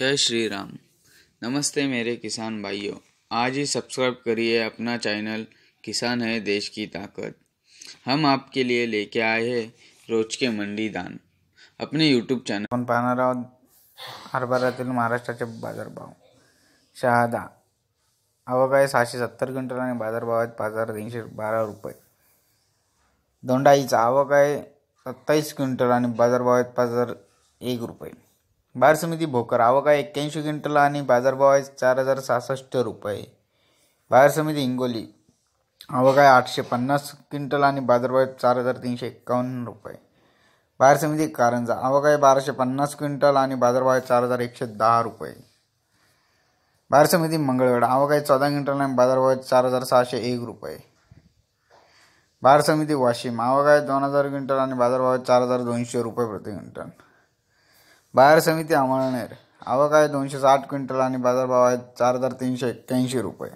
जय श्री राम नमस्ते मेरे किसान भाइयों आज ही सब्सक्राइब करिए अपना चैनल किसान है देश की ताकत हम आपके लिए लेके आए हैं रोज के मंडी दान अपने यूट्यूब चैनल आपण पाहणार महाराष्ट्र के बाजार भाव शहादा आवक आहे सहाशे सत्तर क्विंटल आणि भाव आहेत पाच हजार तीनशे बारा रुपये दोंडाईचा चाह आहे सत्तावीस क्विंटल आणि भाव आहेत पाच हजार एक रुपये बार समिती भोकर आवका एक्क्याऐंशी क्विंटल आणि बाजारभाव आहे चार हजार सहासष्ट रुपये बाहेर समिती हिंगोली आवक आहे आठशे पन्नास क्विंटल आणि बाजारभाव चार हजार तीनशे एक्कावन्न रुपये बाहेर समिती कारंजा आवक आहे बाराशे पन्नास क्विंटल आणि बाजारभाव आहे चार हजार एकशे दहा रुपये बाहेर समिती मंगळवेढा आवक आहे चौदा क्विंटल आणि बाजारभाव आहे चार हजार सहाशे एक रुपये बाजार समिती वाशिम आवक आहे दोन हजार क्विंटल आणि बाजारभाव आहे चार हजार दोनशे रुपये प्रति क्विंटल बाहेर समिती अमळनेर आवक आहे दोनशे साठ क्विंटल आणि बाजारभाव आहे चार हजार तीनशे एक्क्याऐंशी रुपये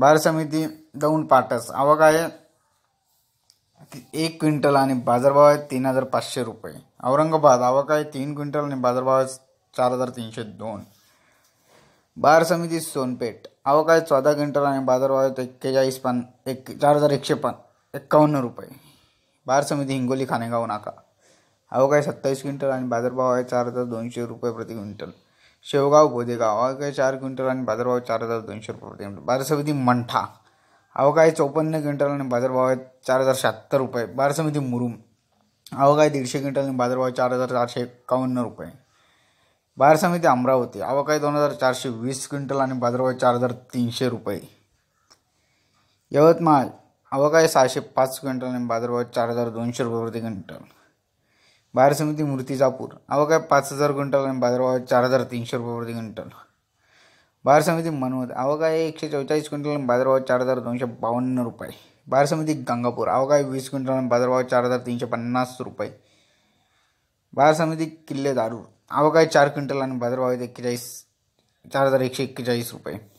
बाहेर समिती दौंड पाटस आवक आहे एक क्विंटल आणि बाजारभाव आहे तीन हजार पाचशे रुपये औरंगाबाद आवक आहे तीन क्विंटल आणि बाजारभाव आहे चार हजार तीनशे दोन बार समिती सोनपेठ आवक आहे चौदा क्विंटल आणि बाजारभाव आहे एक्केचाळीस पन एक चार हजार एकशे पन एक्कावन्न रुपये बाहेर समिती हिंगोली खानेगाव नाका अवघाय सत्तावीस क्विंटल आणि बाजारभाव आहे चार हजार दोनशे रुपये प्रति क्विंटल शेवगाव गोदेगाव अवघाय चार क्विंटल आणि बाजारभाव चार हजार दोनशे रुपये प्रति क्विंटल बाजार समिती मंठा अवघाय चौपन्न क्विंटल आणि बाजारभाव आहे चार हजार शहात्तर रुपये बार समिती मुरुम अवघाय दीडशे क्विंटल आणि बाजारभाव चार हजार चारशे एकावन्न रुपये बारसमिती समिती अमरावती अवकाळी दोन हजार चारशे वीस क्विंटल आणि बाजारभाव चार हजार तीनशे रुपये यवतमाळ अवकाळी सहाशे पाच क्विंटल आणि बाजारभाव चार हजार दोनशे रुपये प्रति क्विंटल बाहेर समिती मूर्तिजापूर अहो काय पाच हजार क्विंटल आणि बाजारभाव चार हजार तीनशे रुपये प्रति क्विंटल बाहेर समिती मनोद अहो काय एकशे चौचाळीस क्विंटल आणि बाजारभाव चार हजार दोनशे बावन्न रुपये बाहेर समिती गंगापूर अहो काय वीस क्विंटल आणि बाजारभाव चार हजार तीनशे पन्नास रुपये बाहेर समिती किल्ले दारू अहो काय चार क्विंटल आणि बाजारभाव एक्केचाळीस चार हजार एकशे एक्केचाळीस रुपये